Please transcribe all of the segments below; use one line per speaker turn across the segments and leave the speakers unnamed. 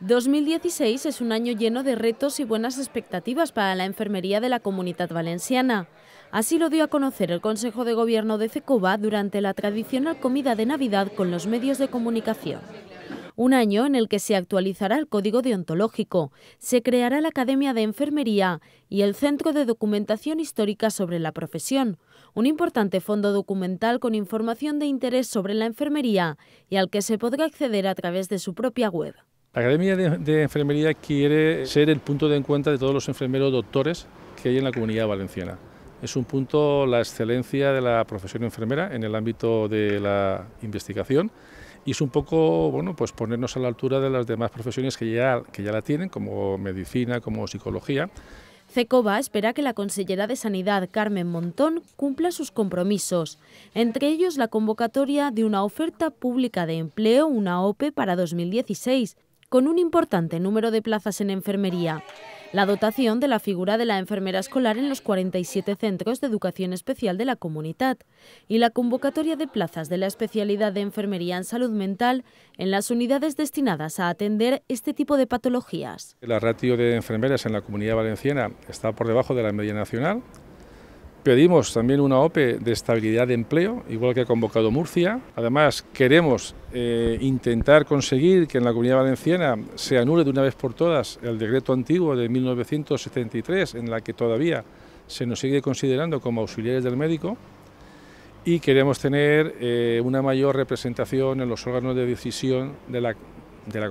2016 es un año lleno de retos y buenas expectativas para la enfermería de la comunidad valenciana. Así lo dio a conocer el Consejo de Gobierno de CECOBA durante la tradicional comida de Navidad con los medios de comunicación. Un año en el que se actualizará el código deontológico, se creará la Academia de Enfermería y el Centro de Documentación Histórica sobre la Profesión, un importante fondo documental con información de interés sobre la enfermería y al que se podrá acceder a través de su propia web.
La Academia de, Enfermería quiere ser el punto de encuentro de todos los enfermeros doctores que hay en la comunidad valenciana. Es un punto, la excelencia de la profesión enfermera en el ámbito de la investigación y es un poco, bueno, pues ponernos a la altura de las demás profesiones que ya, que ya la tienen, como medicina, como psicología.
Cecova espera que la consellera de Sanidad, Carmen Montón, cumpla sus compromisos, entre ellos la convocatoria de una oferta pública de empleo, una OPE, para 2016, con un importante número de plazas en enfermería, la dotación de la figura de la enfermera escolar en los 47 centros de educación especial de la comunidad y la convocatoria de plazas de la especialidad de enfermería en salud mental en las unidades destinadas a atender este tipo de patologías.
La ratio de enfermeras en la comunidad valenciana está por debajo de la media nacional, Pedimos también una OPE de estabilidad de empleo, igual que ha convocado Murcia. Además, queremos eh, intentar conseguir que en la Comunidad Valenciana se anule de una vez por todas el decreto antiguo de 1973, en la que todavía se nos sigue considerando como auxiliares del médico. Y queremos tener eh, una mayor representación en los órganos de decisión de la la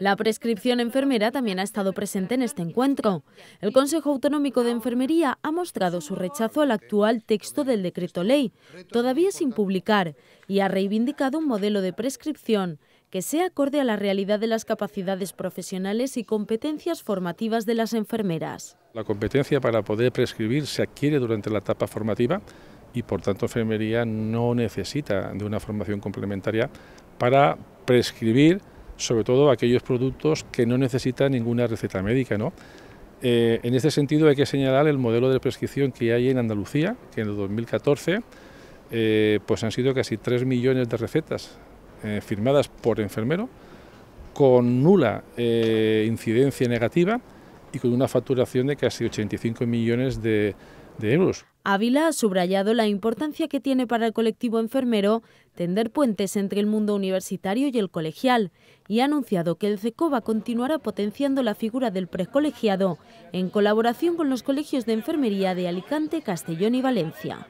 La prescripción enfermera también ha estado presente en este encuentro. El Consejo Autonómico de Enfermería ha mostrado su rechazo al actual texto del decreto ley, todavía sin publicar, y ha reivindicado un modelo de prescripción que sea acorde a la realidad de las capacidades profesionales y competencias formativas de las enfermeras.
La competencia para poder prescribir se adquiere durante la etapa formativa y por tanto enfermería no necesita de una formación complementaria para prescribir sobre todo aquellos productos que no necesitan ninguna receta médica. ¿no? Eh, en este sentido hay que señalar el modelo de prescripción que hay en Andalucía, que en el 2014 eh, pues han sido casi 3 millones de recetas eh, firmadas por enfermero, con nula incidencia negativa y con una facturación de casi 85 millones de
Ávila ha subrayado la importancia que tiene para el colectivo enfermero tender puentes entre el mundo universitario y el colegial y ha anunciado que el CECOVA continuará potenciando la figura del precolegiado en colaboración con los colegios de enfermería de Alicante, Castellón y Valencia.